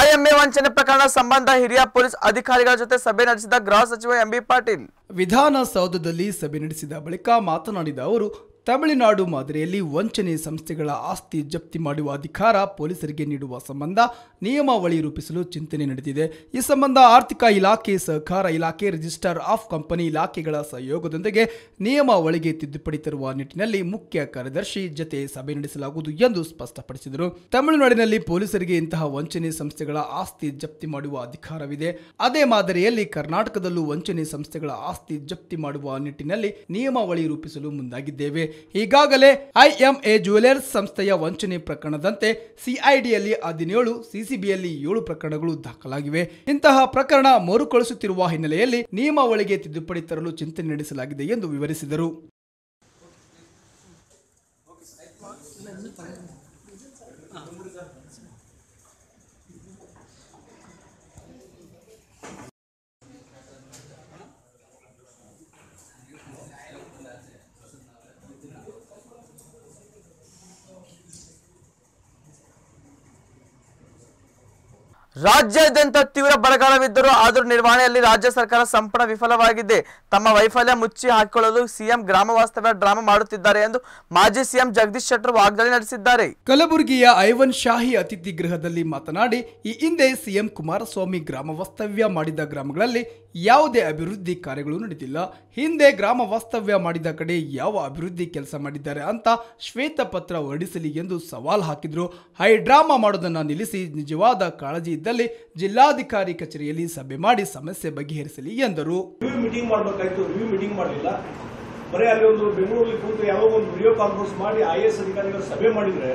ಐಎಂಎ ವಂಚನೆ ಪ್ರಕರಣ ಸಂಬಂಧ ಹಿರಿಯ ಪೊಲೀಸ್ ಅಧಿಕಾರಿಗಳ ಜೊತೆ ಸಭೆ ನಡೆಸಿದ ಗೃಹ ಸಚಿವ ಎಂಬಿ ಪಾಟೀಲ್ ವಿಧಾನಸೌಧದಲ್ಲಿ ಸಭೆ ನಡೆಸಿದ ಬಳಿಕ ಮಾತನಾಡಿದ ಅವರು ತಮಿಳುನಾಡು ಮಾದರಿಯಲ್ಲಿ ವಂಚನೆ ಸಂಸ್ಥೆಗಳ ಆಸ್ತಿ ಜಪ್ತಿ ಮಾಡುವ ಅಧಿಕಾರ ಪೊಲೀಸರಿಗೆ ನೀಡುವ ಸಂಬಂಧ ನಿಯಮಾವಳಿ ರೂಪಿಸಲು ಚಿಂತನೆ ನಡೆದಿದೆ ಈ ಸಂಬಂಧ ಆರ್ಥಿಕ ಇಲಾಖೆ ಸಹಕಾರ ಇಲಾಖೆ ರಿಜಿಸ್ಟರ್ ಆಫ್ ಕಂಪನಿ ಇಲಾಖೆಗಳ ಸಹಯೋಗದೊಂದಿಗೆ ನಿಯಮಾವಳಿಗೆ ತಿದ್ದುಪಡಿ ತರುವ ನಿಟ್ಟಿನಲ್ಲಿ ಮುಖ್ಯ ಕಾರ್ಯದರ್ಶಿ ಜತೆ ಸಭೆ ನಡೆಸಲಾಗುವುದು ಎಂದು ಸ್ಪಷ್ಟಪಡಿಸಿದರು ತಮಿಳುನಾಡಿನಲ್ಲಿ ಪೊಲೀಸರಿಗೆ ಇಂತಹ ವಂಚನೆ ಸಂಸ್ಥೆಗಳ ಆಸ್ತಿ ಜಪ್ತಿ ಮಾಡುವ ಅಧಿಕಾರವಿದೆ ಅದೇ ಮಾದರಿಯಲ್ಲಿ ಕರ್ನಾಟಕದಲ್ಲೂ ವಂಚನೆ ಸಂಸ್ಥೆಗಳ ಆಸ್ತಿ ಜಪ್ತಿ ಮಾಡುವ ನಿಟ್ಟಿನಲ್ಲಿ ನಿಯಮಾವಳಿ ರೂಪಿಸಲು ಮುಂದಾಗಿದ್ದೇವೆ ಈಗಾಗಲೇ ಐಎಂಎ ಜ್ಯುವೆಲರ್ಸ್ ಸಂಸ್ಥೆಯ ವಂಚನೆ ಪ್ರಕರಣದಂತೆ ಸಿಐಡಿಯಲ್ಲಿ ಹದಿನೇಳು ಸಿಸಿಬಿಯಲ್ಲಿ ಏಳು ಪ್ರಕರಣಗಳು ದಾಖಲಾಗಿವೆ ಇಂತಹ ಪ್ರಕರಣ ಮರುಕಳಿಸುತ್ತಿರುವ ಹಿನ್ನೆಲೆಯಲ್ಲಿ ನಿಯಮಾವಳಿಗೆ ತಿದ್ದುಪಡಿ ತರಲು ಚಿಂತನೆ ನಡೆಸಲಾಗಿದೆ ಎಂದು ವಿವರಿಸಿದರು ರಾಜ್ಯಾದ್ಯಂತ ತೀವ್ರ ಬರಗಾಲವಿದ್ದರೂ ಆದರೂ ನಿರ್ವಹಣೆಯಲ್ಲಿ ರಾಜ್ಯ ಸರ್ಕಾರ ಸಂಪೂರ್ಣ ವಿಫಲವಾಗಿದೆ ತಮ್ಮ ವೈಫಲ್ಯ ಮುಚ್ಚಿ ಹಾಕಿಕೊಳ್ಳಲು ಸಿಎಂ ಗ್ರಾಮ ವಾಸ್ತವ್ಯ ಡ್ರಾಮಾ ಮಾಡುತ್ತಿದ್ದಾರೆ ಎಂದು ಮಾಜಿ ಸಿಎಂ ಜಗದೀಶ್ ಶೆಟ್ಟರ್ ವಾಗ್ದಾಳಿ ನಡೆಸಿದ್ದಾರೆ ಕಲಬುರಗಿಯ ಐವನ್ ಶಾಹಿ ಅತಿಥಿ ಗೃಹದಲ್ಲಿ ಮಾತನಾಡಿ ಈ ಹಿಂದೆ ಸಿಎಂ ಕುಮಾರಸ್ವಾಮಿ ಗ್ರಾಮ ವಾಸ್ತವ್ಯ ಮಾಡಿದ ಗ್ರಾಮಗಳಲ್ಲಿ ಯಾವುದೇ ಅಭಿವೃದ್ಧಿ ಕಾರ್ಯಗಳು ನಡೆದಿಲ್ಲ ಹಿಂದೆ ಗ್ರಾಮ ವಾಸ್ತವ್ಯ ಮಾಡಿದ ಕಡೆ ಯಾವ ಅಭಿವೃದ್ಧಿ ಕೆಲಸ ಮಾಡಿದ್ದಾರೆ ಅಂತ ಶ್ವೇತಪತ್ರ ಹೊರಡಿಸಲಿ ಎಂದು ಸವಾಲ್ ಹಾಕಿದ್ರು ಹೈ ಡ್ರಾಮಾ ಮಾಡೋದನ್ನು ನಿಲ್ಲಿಸಿ ನಿಜವಾದ ಕಾಳಜಿ ಇದ್ದಲ್ಲಿ ಜಿಲ್ಲಾಧಿಕಾರಿ ಕಚೇರಿಯಲ್ಲಿ ಸಭೆ ಮಾಡಿ ಸಮಸ್ಯೆ ಬಗೆಹರಿಸಲಿ ಎಂದರು ಮೀಟಿಂಗ್ ಮಾಡಬೇಕಾಯ್ತು ಮೀಟಿಂಗ್ ಮಾಡಲಿಲ್ಲ ಬರೀ ಅಲ್ಲಿ ಒಂದು ಬೆಂಗಳೂರಲ್ಲಿ ಕೂತು ಯಾವಾಗ ಒಂದು ವಿಡಿಯೋ ಕಾನ್ಫರೆನ್ಸ್ ಮಾಡಿ ಐ ಎಸ್ ಅಧಿಕಾರಿಗಳ ಸಭೆ ಮಾಡಿದರೆ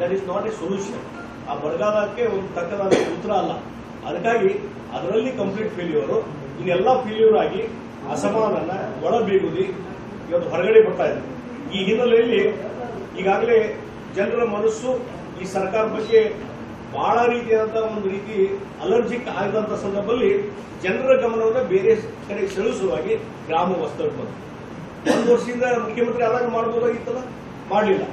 that is not a solution ಆ ಬರಗಾಲಕ್ಕೆ ಒಂದು ತಕ್ಕದಾದ ಉತ್ತರ ಅಲ್ಲ ಅದಕ್ಕಾಗಿ ಅದರಲ್ಲಿ ಕಂಪ್ಲೀಟ್ ಫೇಲ್ಯೂರು ಇನ್ನೆಲ್ಲ ಫೇಲ್ಯೂರ್ ಆಗಿ ಅಸಮಾಧಾನ ಬೀಗುದಿ ಇವತ್ತು ಹೊರಗಡೆ ಬರ್ತಾ ಇದೆ ಈ ಹಿನ್ನೆಲೆಯಲ್ಲಿ ಈಗಾಗಲೇ ಜನರ ಮನಸ್ಸು ಈ ಸರ್ಕಾರ ಬಗ್ಗೆ ಬಹಳ ರೀತಿಯಾದ ಒಂದು ರೀತಿ ಅಲರ್ಜಿಕ್ ಆಗದಂತ ಸಂದರ್ಭದಲ್ಲಿ ಜನರ ಗಮನವನ್ನು ಬೇರೆ ಕಡೆ ಸೆಳಿಸುವಾಗಿ ಗ್ರಾಮ ವಸ್ತು ಬಂತು ಒಂದು ವರ್ಷದಿಂದ ಮುಖ್ಯಮಂತ್ರಿ ಆದಾಗ ಮಾಡಬಹುದಾಗಿತ್ತಲ್ಲ ಮಾಡಲಿಲ್ಲ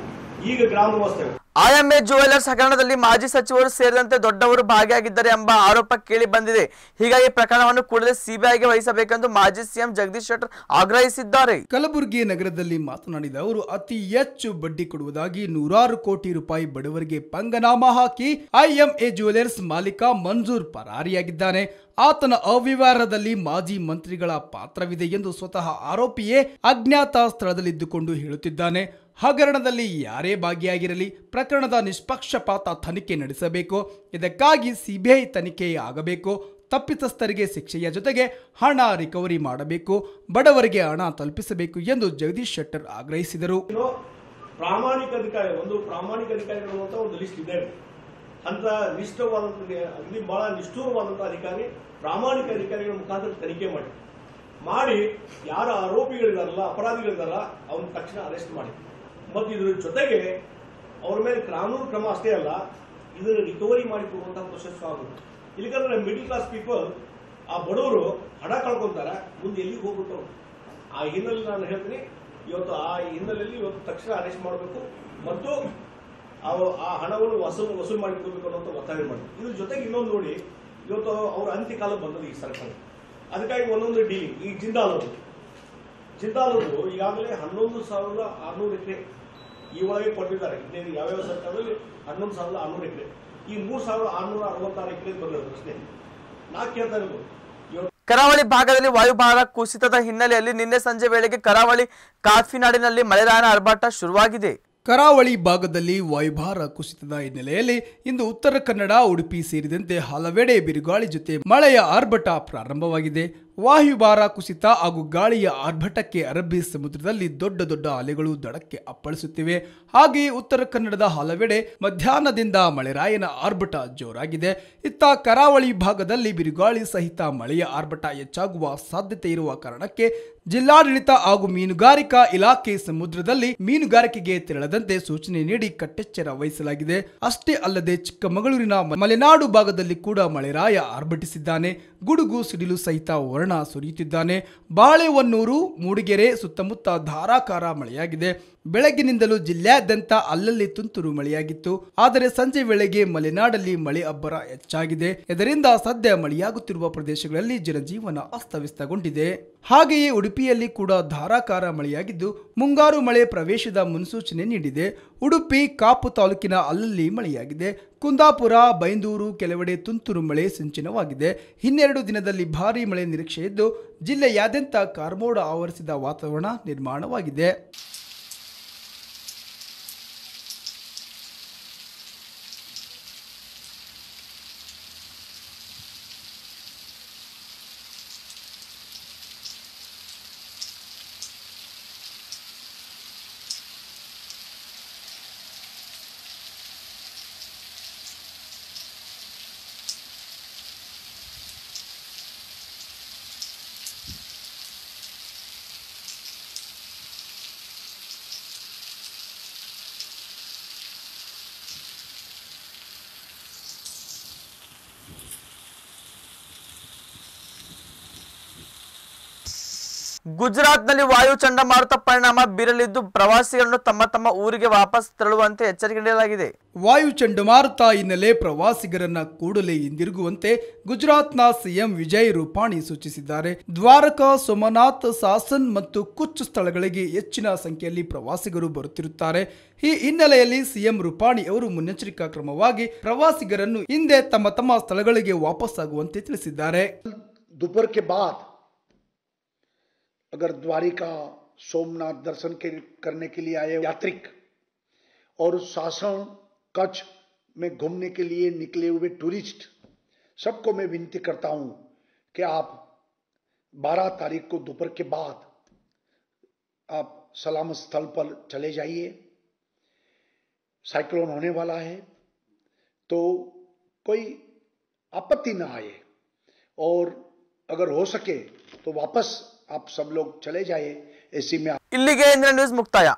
ಈಗ ಗ್ರಾಮ ವಸ್ತು ಐಎಂಎ ಜುವೆಲ್ಲರ್ಸ್ ಹಗರಣದಲ್ಲಿ ಮಾಜಿ ಸಚಿವರು ಸೇರಿದಂತೆ ದೊಡ್ಡವರು ಭಾಗಿಯಾಗಿದ್ದಾರೆ ಎಂಬ ಆರೋಪ ಕೇಳಿ ಬಂದಿದೆ ಹೀಗಾಗಿ ಪ್ರಕರಣವನ್ನು ಕೂಡಲೇ ಸಿಬಿಐಗೆ ವಹಿಸಬೇಕೆಂದು ಮಾಜಿ ಸಿಎಂ ಜಗದೀಶ್ ಶೆಟ್ಟರ್ ಆಗ್ರಹಿಸಿದ್ದಾರೆ ಕಲಬುರಗಿ ನಗರದಲ್ಲಿ ಮಾತನಾಡಿದ ಅವರು ಅತಿ ಹೆಚ್ಚು ಬಡ್ಡಿ ಕೊಡುವುದಾಗಿ ನೂರಾರು ಕೋಟಿ ರೂಪಾಯಿ ಬಡವರಿಗೆ ಪಂಗನಾಮ ಹಾಕಿ ಐಎಂಎ ಜುವೆಲ್ಲರ್ಸ್ ಮಾಲೀಕ ಮಂಜೂರ್ ಪರಾರಿಯಾಗಿದ್ದಾನೆ ಆತನ ಅವ್ಯವಹಾರದಲ್ಲಿ ಮಾಜಿ ಮಂತ್ರಿಗಳ ಪಾತ್ರವಿದೆ ಎಂದು ಸ್ವತಃ ಆರೋಪಿಯೇ ಅಜ್ಞಾತ ಸ್ಥಳದಲ್ಲಿದ್ದುಕೊಂಡು ಹೇಳುತ್ತಿದ್ದಾನೆ ಹಗರಣದಲ್ಲಿ ಯಾರೇ ಭಾಗಿಯಾಗಿರಲಿ ಪ್ರಕರಣದ ನಿಷ್ಪಕ್ಷಪಾತ ತನಿಖೆ ನಡೆಸಬೇಕು ಇದಕ್ಕಾಗಿ ಸಿಬಿಐ ತನಿಖೆ ಆಗಬೇಕು ತಪ್ಪಿತಸ್ಥರಿಗೆ ಶಿಕ್ಷೆಯ ಜೊತೆಗೆ ಹಣ ರಿಕವರಿ ಮಾಡಬೇಕು ಬಡವರಿಗೆ ಹಣ ತಲುಪಿಸಬೇಕು ಎಂದು ಜಗದೀಶ್ ಶೆಟ್ಟರ್ ಆಗ್ರಹಿಸಿದರು ಪ್ರಾಮಾಣಿಕ ಅಧಿಕಾರಿ ಒಂದು ಪ್ರಾಮಾಣಿಕ ಅಧಿಕಾರಿಗಳು ಒಂದು ಲಿಸ್ಟ್ ಇದೆ ಅಂತ ನಿಷ್ಠವಾದಂತಹ ಅಗದಿ ಬಹಳ ನಿಷ್ಠೂರವಾದಂತಹ ಅಧಿಕಾರಿ ಪ್ರಾಮಾಣಿಕ ಅಧಿಕಾರಿಗಳ ಮುಖಾಂತರ ತನಿಖೆ ಮಾಡಿ ಮಾಡಿ ಯಾರ ಆರೋಪಿಗಳಿದಾರಲ್ಲ ಅಪರಾಧಿಗಳಿದಾರಲ್ಲ ಅವನು ತಕ್ಷಣ ಅರೆಸ್ಟ್ ಮಾಡಿ ಮತ್ತು ಇದರ ಜೊತೆಗೆ ಅವ್ರ ಮೇಲೆ ಕಾನೂನು ಕ್ರಮ ಅಷ್ಟೇ ಅಲ್ಲ ಇದನ್ನು ರಿಕವರಿ ಮಾಡಿಕೊಡುವಂತಹ ಪ್ರೊಸೆಸ್ ಆಗುತ್ತೆ ಇಲ್ಲಿಕಂದ್ರೆ ಮಿಡಿಲ್ ಕ್ಲಾಸ್ ಪೀಪಲ್ ಆ ಬಡವರು ಹಣ ಕಳ್ಕೊತಾರೆ ಮುಂದೆ ಎಲ್ಲಿಗೆ ಹೋಗ್ಬಿಟ್ಟು ಆ ಹಿನ್ನೆಲೆ ನಾನು ಹೇಳ್ತೀನಿ ಇವತ್ತು ಆ ಹಿನ್ನೆಲೆಯಲ್ಲಿ ಇವತ್ತು ತಕ್ಷಣ ಅರೆಸ್ಟ್ ಮಾಡಬೇಕು ಮತ್ತು ಆ ಹಣವನ್ನು ವಸೂಲು ವಸೂಲು ಕೊಡಬೇಕು ಅನ್ನೋ ಒತ್ತಾಯ ಮಾಡಬೇಕು ಇದ್ರ ಜೊತೆಗೆ ಇನ್ನೊಂದು ನೋಡಿ ಇವತ್ತು ಅವ್ರ ಅಂತ್ಯಕಾಲ ಬಂದದ್ದು ಈ ಸರ್ಕಾರ ಅದಕ್ಕಾಗಿ ಒಂದೊಂದು ಡೀಲಿಂಗ್ ಈ ಜಿಂದಾಲ್ ಅವರು ಜಿಂದಾಲ್ ಅವರು ಈಗಾಗಲೇ ಹನ್ನೊಂದು ಸಾವಿರದ ಆರ್ನೂರಕ್ಕೆ ಈ ಕೊಟ್ಟಿದ್ದಾರೆ ಇನ್ನೇನು ಯಾವ್ಯಾವ ಸರ್ಕಾರದಲ್ಲಿ ಹನ್ನೊಂದು ಸಾವಿರದ ಎಕರೆ ಈ ಮೂರ್ ಸಾವಿರದ ಆರ್ನೂರ ಅರವತ್ತಾರು ಎಕರೆ ಬಂದಿರೋದು ನಾ ಕೇಳ್ತಾ ಕರಾವಳಿ ಭಾಗದಲ್ಲಿ ವಾಯುಭಾರ ಕುಸಿತದ ಹಿನ್ನೆಲೆಯಲ್ಲಿ ನಿನ್ನೆ ಸಂಜೆ ವೇಳೆಗೆ ಕರಾವಳಿ ಕಾಫಿನಾಡಿನಲ್ಲಿ ಮಳೆರಾಯನ ಆರ್ಭಾಟ ಶುರುವಾಗಿದೆ ಕರಾವಳಿ ಭಾಗದಲ್ಲಿ ವಾಯುಭಾರ ಕುಸಿತದ ಹಿನ್ನೆಲೆಯಲ್ಲಿ ಇಂದು ಉತ್ತರ ಕನ್ನಡ ಉಡುಪಿ ಸೇರಿದಂತೆ ಹಲವೆಡೆ ಬಿರುಗಾಳಿ ಜೊತೆ ಮಳೆಯ ಆರ್ಭಟ ಪ್ರಾರಂಭವಾಗಿದೆ ವಾಯುಭಾರ ಕುಸಿತ ಹಾಗೂ ಗಾಳಿಯ ಆರ್ಭಟಕ್ಕೆ ಅರಬ್ಬಿ ಸಮುದ್ರದಲ್ಲಿ ದೊಡ್ಡ ದೊಡ್ಡ ಅಲೆಗಳು ದಡಕ್ಕೆ ಅಪ್ಪಳಿಸುತ್ತಿವೆ ಹಾಗೆಯೇ ಉತ್ತರ ಕನ್ನಡದ ಹಲವೆಡೆ ಮಧ್ಯಾಹ್ನದಿಂದ ಮಳೆರಾಯನ ಆರ್ಭಟ ಜೋರಾಗಿದೆ ಇತ್ತ ಕರಾವಳಿ ಭಾಗದಲ್ಲಿ ಬಿರುಗಾಳಿ ಸಹಿತ ಮಳೆಯ ಆರ್ಭಟ ಹೆಚ್ಚಾಗುವ ಸಾಧ್ಯತೆ ಇರುವ ಕಾರಣಕ್ಕೆ ಜಿಲ್ಲಾಡಳಿತ ಹಾಗೂ ಮೀನುಗಾರಿಕಾ ಇಲಾಖೆ ಸಮುದ್ರದಲ್ಲಿ ಮೀನುಗಾರಿಕೆಗೆ ತೆರಳದಂತೆ ಸೂಚನೆ ನೀಡಿ ಕಟ್ಟೆಚ್ಚರ ವಹಿಸಲಾಗಿದೆ ಅಷ್ಟೇ ಅಲ್ಲದೆ ಚಿಕ್ಕಮಗಳೂರಿನ ಮಲೆನಾಡು ಭಾಗದಲ್ಲಿ ಕೂಡ ಮಳೆರಾಯ ಆರ್ಭಟಿಸಿದ್ದಾನೆ ಗುಡುಗು ಸಿಡಿಲು ಸಹಿತ ಹೊರ ಸುರಿಯುತ್ತಿದ್ದಾನೆ ಬಾಳೆಹೊನ್ನೂರು ಮೂಡಿಗೆರೆ ಸುತ್ತಮುತ್ತ ಧಾರಾಕಾರ ಮಳೆಯಾಗಿದೆ ಬೆಳಗ್ಗಿನಿಂದಲೂ ಜಿಲ್ಲಾದ್ಯಂತ ಅಲ್ಲಲ್ಲಿ ತುಂತುರು ಮಳೆಯಾಗಿತ್ತು ಆದರೆ ಸಂಜೆ ವೇಳೆಗೆ ಮಲೆನಾಡಲ್ಲಿ ಮಳೆ ಅಬ್ಬರ ಹೆಚ್ಚಾಗಿದೆ ಇದರಿಂದ ಸದ್ಯ ಮಳೆಯಾಗುತ್ತಿರುವ ಪ್ರದೇಶಗಳಲ್ಲಿ ಜನಜೀವನ ಅಸ್ತವ್ಯಸ್ತಗೊಂಡಿದೆ ಹಾಗೆಯೇ ಉಡುಪಿಯಲ್ಲಿ ಕೂಡ ಧಾರಾಕಾರ ಮಳೆಯಾಗಿದ್ದು ಮುಂಗಾರು ಮಳೆ ಪ್ರವೇಶದ ಮುನ್ಸೂಚನೆ ನೀಡಿದೆ ಉಡುಪಿ ಕಾಪು ತಾಲೂಕಿನ ಅಲ್ಲಲ್ಲಿ ಮಳೆಯಾಗಿದೆ ಕುಂದಾಪುರ ಬೈಂದೂರು ಕೆಲವೆಡೆ ತುಂತುರು ಮಳೆ ಸಿಂಚನವಾಗಿದೆ ಇನ್ನೆರಡು ದಿನದಲ್ಲಿ ಭಾರೀ ಮಳೆ ನಿರೀಕ್ಷೆ ಇದ್ದು ಜಿಲ್ಲೆಯಾದ್ಯಂತ ಕಾರ್ಮೋಡ ಆವರಿಸಿದ ವಾತಾವರಣ ನಿರ್ಮಾಣವಾಗಿದೆ ಗುಜರಾತ್ ನಲ್ಲಿ ವಾಯು ಚಂಡಮಾರುತ ಪರಿಣಾಮ ಬೀರಲಿದ್ದು ಪ್ರವಾಸಿಗರನ್ನು ತಮ್ಮ ತಮ್ಮ ಊರಿಗೆ ವಾಪಸ್ ತೆರಳುವಂತೆ ಎಚ್ಚರಿಕೆ ನೀಡಲಾಗಿದೆ ವಾಯು ಚಂಡಮಾರುತ ಹಿನ್ನೆಲೆ ಪ್ರವಾಸಿಗರನ್ನ ಕೂಡಲೇ ಹಿಂದಿರುಗುವಂತೆ ನ ಸಿಎಂ ವಿಜಯ್ ರೂಪಾಣಿ ಸೂಚಿಸಿದ್ದಾರೆ ದ್ವಾರಕಾ ಸೋಮನಾಥ್ ಸಾಸನ್ ಮತ್ತು ಕುಚ್ ಸ್ಥಳಗಳಿಗೆ ಹೆಚ್ಚಿನ ಸಂಖ್ಯೆಯಲ್ಲಿ ಪ್ರವಾಸಿಗರು ಬರುತ್ತಿರುತ್ತಾರೆ ಈ ಹಿನ್ನೆಲೆಯಲ್ಲಿ ಸಿಎಂ ರೂಪಾಣಿ ಅವರು ಮುನ್ನೆಚ್ಚರಿಕಾ ಕ್ರಮವಾಗಿ ಪ್ರವಾಸಿಗರನ್ನು ಹಿಂದೆ ತಮ್ಮ ತಮ್ಮ ಸ್ಥಳಗಳಿಗೆ ವಾಪಸ್ ಆಗುವಂತೆ ತಿಳಿಸಿದ್ದಾರೆ अगर द्वारिका सोमनाथ दर्शन के करने के लिए आए यात्रिक और शासन कच्छ में घूमने के लिए निकले हुए टूरिस्ट सबको मैं विनती करता हूं कि आप 12 तारीख को दोपहर के बाद आप सलाम स्थल पर चले जाइए साइक्लोन होने वाला है तो कोई आपत्ति ना आए और अगर हो सके तो वापस आप सब लोग चले जाइए इसी में इल्ली के इंद्र न्यूज मुक्ताया